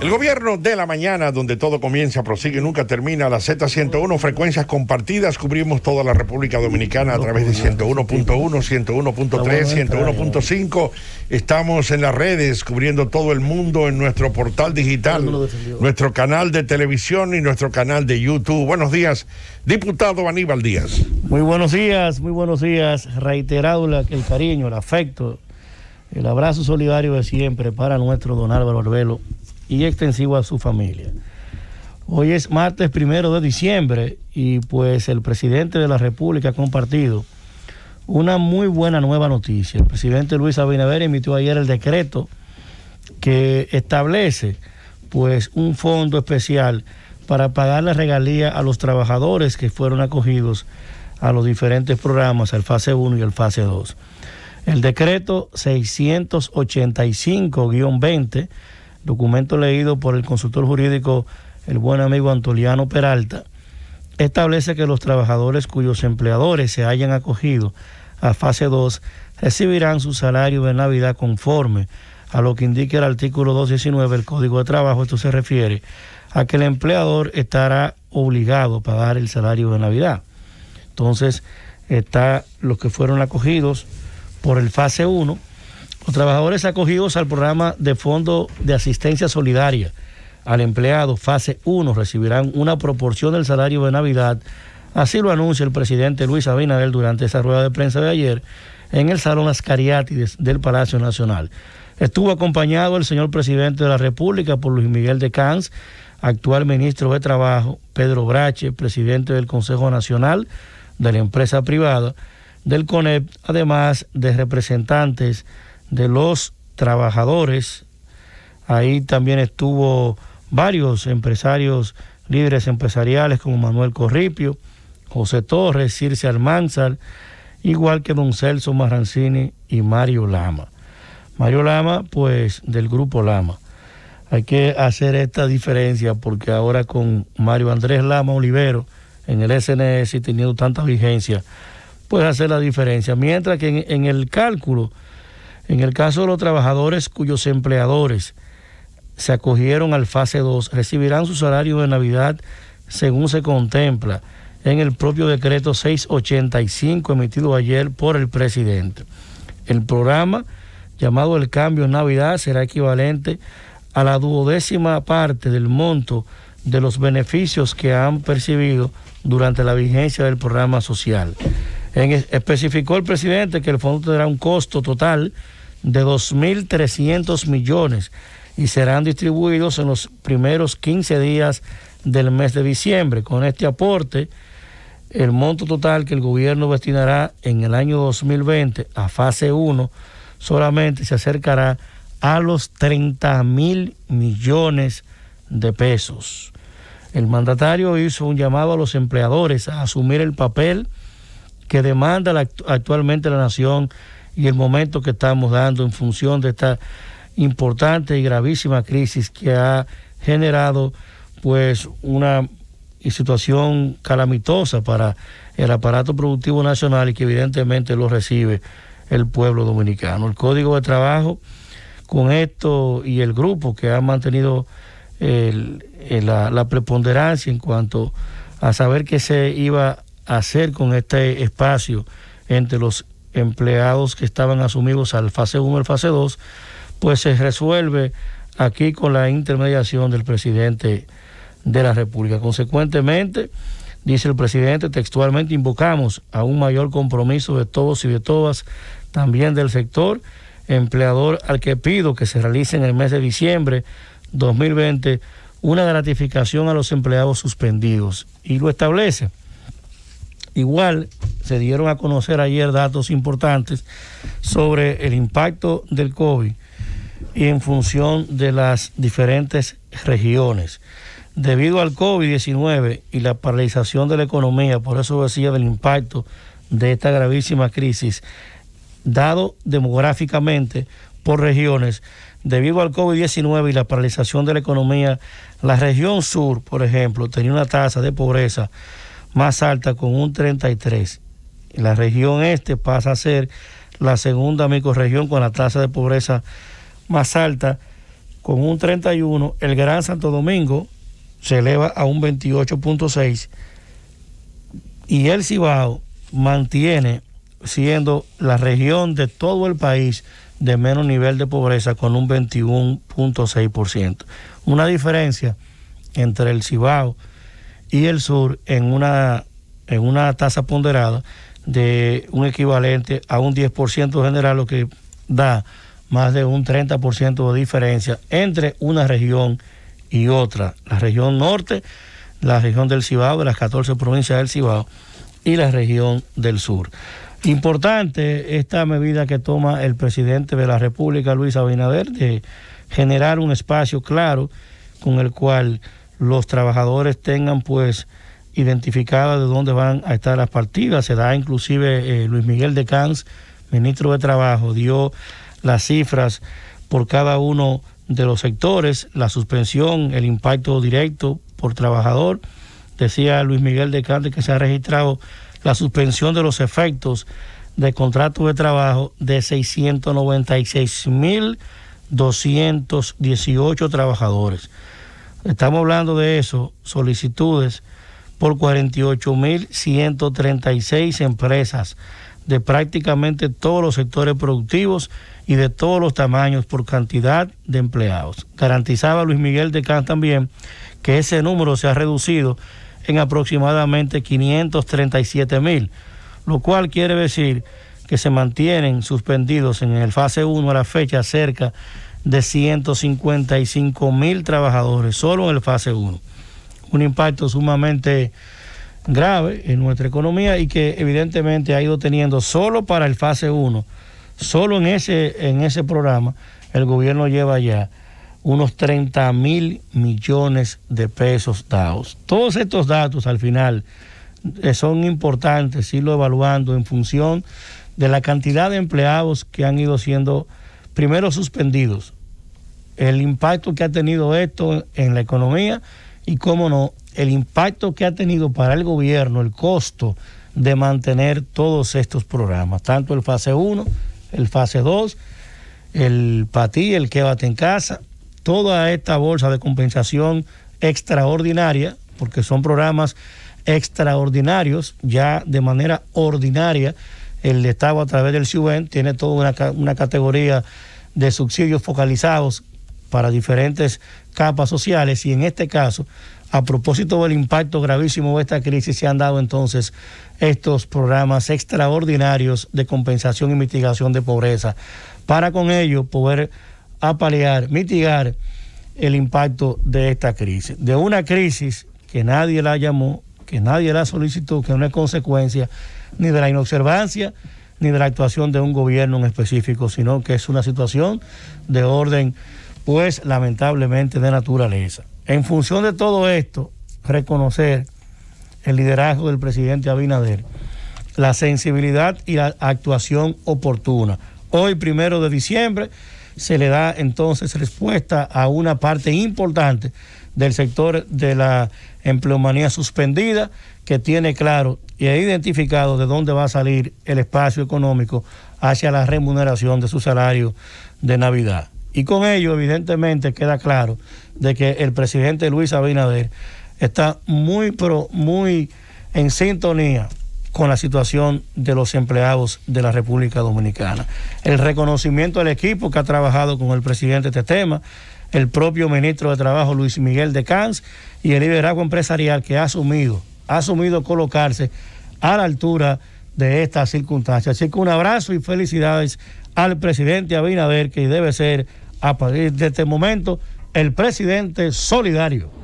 El gobierno de la mañana, donde todo comienza, prosigue, nunca termina, la Z101, frecuencias compartidas, cubrimos toda la República Dominicana a través de 101.1, 101.3, 101.5. Estamos en las redes, cubriendo todo el mundo en nuestro portal digital, nuestro canal de televisión y nuestro canal de YouTube. Buenos días, diputado Aníbal Díaz. Muy buenos días, muy buenos días. Reiterado el cariño, el afecto, el abrazo solidario de siempre para nuestro don Álvaro Arbelo y extensivo a su familia. Hoy es martes primero de diciembre y pues el presidente de la República ha compartido una muy buena nueva noticia. El presidente Luis Abinader emitió ayer el decreto que establece pues un fondo especial para pagar la regalía a los trabajadores que fueron acogidos a los diferentes programas, el fase 1 y el fase 2. El decreto 685-20 documento leído por el consultor jurídico, el buen amigo Antoliano Peralta, establece que los trabajadores cuyos empleadores se hayan acogido a fase 2 recibirán su salario de Navidad conforme a lo que indica el artículo 219 del Código de Trabajo. Esto se refiere a que el empleador estará obligado a pagar el salario de Navidad. Entonces, está los que fueron acogidos por el fase 1, los trabajadores acogidos al programa de Fondo de Asistencia Solidaria al Empleado Fase 1 recibirán una proporción del salario de Navidad. Así lo anuncia el presidente Luis Abinadel durante esa rueda de prensa de ayer en el Salón Cariátides del Palacio Nacional. Estuvo acompañado el señor presidente de la República por Luis Miguel de Cans, actual ministro de Trabajo, Pedro Brache, presidente del Consejo Nacional de la Empresa Privada, del CONEP, además de representantes de los trabajadores. Ahí también estuvo varios empresarios líderes empresariales como Manuel Corripio, José Torres, Circe Almanzar, igual que Don Celso Marrancini y Mario Lama. Mario Lama, pues del grupo Lama. Hay que hacer esta diferencia porque ahora con Mario Andrés Lama Olivero en el SNS y teniendo tanta vigencia, puede hacer la diferencia. Mientras que en el cálculo en el caso de los trabajadores cuyos empleadores se acogieron al fase 2, recibirán su salario de Navidad según se contempla en el propio decreto 685 emitido ayer por el presidente. El programa llamado El Cambio Navidad será equivalente a la duodécima parte del monto de los beneficios que han percibido durante la vigencia del programa social. especificó el presidente que el fondo tendrá un costo total de 2.300 millones y serán distribuidos en los primeros 15 días del mes de diciembre. Con este aporte, el monto total que el gobierno destinará en el año 2020 a fase 1 solamente se acercará a los 30 mil millones de pesos. El mandatario hizo un llamado a los empleadores a asumir el papel que demanda actualmente la nación y el momento que estamos dando en función de esta importante y gravísima crisis que ha generado pues una situación calamitosa para el aparato productivo nacional y que evidentemente lo recibe el pueblo dominicano. El Código de Trabajo con esto y el grupo que ha mantenido la, la preponderancia en cuanto a saber qué se iba a hacer con este espacio entre los empleados que estaban asumidos al fase 1 al fase 2, pues se resuelve aquí con la intermediación del presidente de la República. Consecuentemente, dice el presidente, textualmente invocamos a un mayor compromiso de todos y de todas, también del sector empleador, al que pido que se realice en el mes de diciembre 2020 una gratificación a los empleados suspendidos. Y lo establece Igual se dieron a conocer ayer datos importantes sobre el impacto del COVID y en función de las diferentes regiones. Debido al COVID-19 y la paralización de la economía, por eso decía del impacto de esta gravísima crisis, dado demográficamente por regiones, debido al COVID-19 y la paralización de la economía, la región sur, por ejemplo, tenía una tasa de pobreza más alta con un 33. La región este pasa a ser la segunda microregión con la tasa de pobreza más alta con un 31. El Gran Santo Domingo se eleva a un 28.6 y el Cibao mantiene siendo la región de todo el país de menos nivel de pobreza con un 21.6%. Una diferencia entre el Cibao, y el sur en una, en una tasa ponderada de un equivalente a un 10% general, lo que da más de un 30% de diferencia entre una región y otra. La región norte, la región del Cibao, de las 14 provincias del Cibao, y la región del sur. Importante esta medida que toma el presidente de la República, Luis Abinader, de generar un espacio claro con el cual los trabajadores tengan pues identificada de dónde van a estar las partidas. Se da inclusive eh, Luis Miguel de Cans, ministro de Trabajo, dio las cifras por cada uno de los sectores, la suspensión, el impacto directo por trabajador. Decía Luis Miguel de Cans que se ha registrado la suspensión de los efectos de contratos de trabajo de 696.218 trabajadores. Estamos hablando de eso, solicitudes por 48.136 empresas de prácticamente todos los sectores productivos y de todos los tamaños por cantidad de empleados. Garantizaba Luis Miguel de Can también que ese número se ha reducido en aproximadamente 537 mil, lo cual quiere decir que se mantienen suspendidos en el fase 1 a la fecha cerca de 155 mil trabajadores solo en el fase 1. Un impacto sumamente grave en nuestra economía y que evidentemente ha ido teniendo solo para el fase 1, solo en ese, en ese programa, el gobierno lleva ya unos 30 mil millones de pesos dados. Todos estos datos al final eh, son importantes lo evaluando en función de la cantidad de empleados que han ido siendo primero suspendidos. El impacto que ha tenido esto en la economía y, cómo no, el impacto que ha tenido para el gobierno, el costo de mantener todos estos programas, tanto el fase 1, el fase 2, el PATI, el Quédate en Casa, toda esta bolsa de compensación extraordinaria, porque son programas extraordinarios ya de manera ordinaria el Estado a través del CIUBEN tiene toda una, categoría de subsidios focalizados para diferentes capas sociales y en este caso, a propósito del impacto gravísimo de esta crisis, se han dado entonces estos programas extraordinarios de compensación y mitigación de pobreza para con ello poder apalear, mitigar el impacto de esta crisis, de una crisis que nadie la llamó, que nadie la solicitó, que no es consecuencia ni de la inobservancia ni de la actuación de un gobierno en específico, sino que es una situación de orden, pues lamentablemente de naturaleza. En función de todo esto, reconocer el liderazgo del presidente Abinader, la sensibilidad y la actuación oportuna. Hoy, primero de diciembre, se le da entonces respuesta a una parte importante del sector de la empleomanía suspendida, que tiene claro y ha identificado de dónde va a salir el espacio económico hacia la remuneración de su salario de Navidad. Y con ello, evidentemente, queda claro de que el presidente Luis Abinader está muy, muy en sintonía con la situación de los empleados de la República Dominicana. El reconocimiento al equipo que ha trabajado con el presidente este tema, el propio ministro de Trabajo Luis Miguel de Cans y el liderazgo empresarial que ha asumido, ha asumido colocarse a la altura de estas circunstancias. Así que un abrazo y felicidades al presidente Abinader, que debe ser a partir de este momento el presidente solidario.